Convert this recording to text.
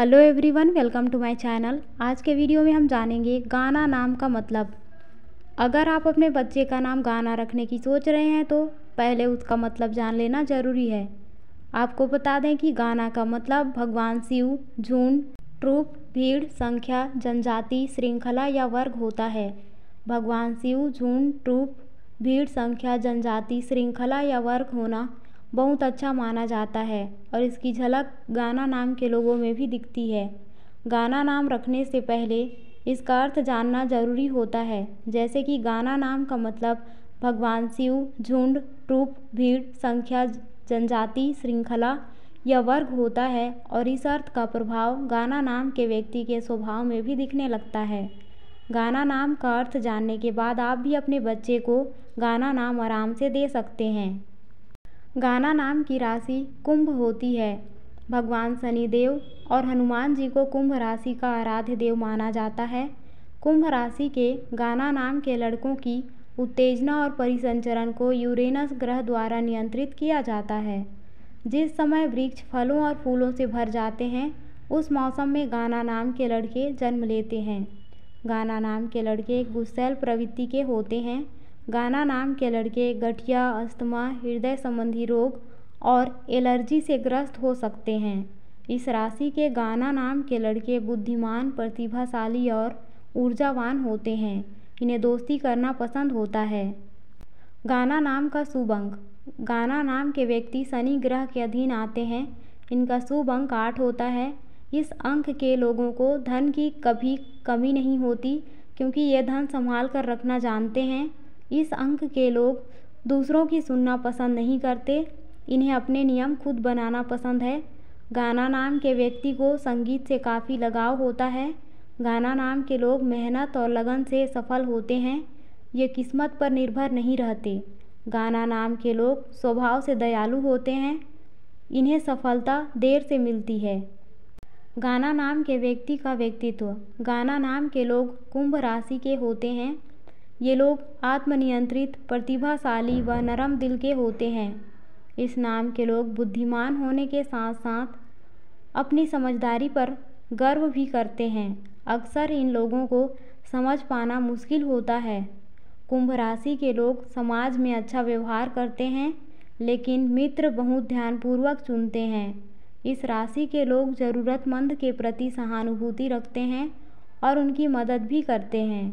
hello everyone welcome to my channel आज के video में हम जानेंगे गाना नाम का मतलब अगर आप अपने बच्चे का नाम गाना रखने की सोच रहे हैं तो पहले उसका मतलब जान लेना ज़रूरी है आपको बता दें कि गाना का मतलब भगवान शिव झुंड ट्रूप भीड़ संख्या जनजाति श्रृंखला या वर्ग होता है भगवान शिव झुंड ट्रूप भीड़ संख्या जनजाति श्रृंखला या वर्ग होना बहुत अच्छा माना जाता है और इसकी झलक गाना नाम के लोगों में भी दिखती है गाना नाम रखने से पहले इसका अर्थ जानना ज़रूरी होता है जैसे कि गाना नाम का मतलब भगवान शिव झुंड रूप भीड़ संख्या जनजाति श्रृंखला यह वर्ग होता है और इस अर्थ का प्रभाव गाना नाम के व्यक्ति के स्वभाव में भी दिखने लगता है गाना नाम का अर्थ जानने के बाद आप भी अपने बच्चे को गाना नाम आराम से दे सकते हैं गाना नाम की राशि कुंभ होती है भगवान शनिदेव और हनुमान जी को कुंभ राशि का आराध्य देव माना जाता है कुंभ राशि के गाना नाम के लड़कों की उत्तेजना और परिसंचरण को यूरेनस ग्रह द्वारा नियंत्रित किया जाता है जिस समय वृक्ष फलों और फूलों से भर जाते हैं उस मौसम में गाना नाम के लड़के जन्म लेते हैं गाना नाम के लड़के गुस्सैल प्रवृत्ति के होते हैं गाना नाम के लड़के गठिया अस्थमा हृदय संबंधी रोग और एलर्जी से ग्रस्त हो सकते हैं इस राशि के गाना नाम के लड़के बुद्धिमान प्रतिभाशाली और ऊर्जावान होते हैं इन्हें दोस्ती करना पसंद होता है गाना नाम का शुभ अंक गाना नाम के व्यक्ति शनि ग्रह के अधीन आते हैं इनका शुभ अंक आठ होता है इस अंक के लोगों को धन की कभी कमी नहीं होती क्योंकि ये धन संभाल कर रखना जानते हैं इस अंक के लोग दूसरों की सुनना पसंद नहीं करते इन्हें अपने नियम खुद बनाना पसंद है गाना नाम के व्यक्ति को संगीत से काफ़ी लगाव होता है गाना नाम के लोग मेहनत और लगन से सफल होते हैं ये किस्मत पर निर्भर नहीं रहते गाना नाम के लोग स्वभाव से दयालु होते हैं इन्हें सफलता देर से मिलती है गाना नाम के व्यक्ति का व्यक्तित्व गाना नाम के लोग कुंभ राशि के होते हैं ये लोग आत्मनियंत्रित प्रतिभाशाली व नरम दिल के होते हैं इस नाम के लोग बुद्धिमान होने के साथ साथ अपनी समझदारी पर गर्व भी करते हैं अक्सर इन लोगों को समझ पाना मुश्किल होता है कुंभ राशि के लोग समाज में अच्छा व्यवहार करते हैं लेकिन मित्र बहुत ध्यानपूर्वक चुनते हैं इस राशि के लोग ज़रूरतमंद के प्रति सहानुभूति रखते हैं और उनकी मदद भी करते हैं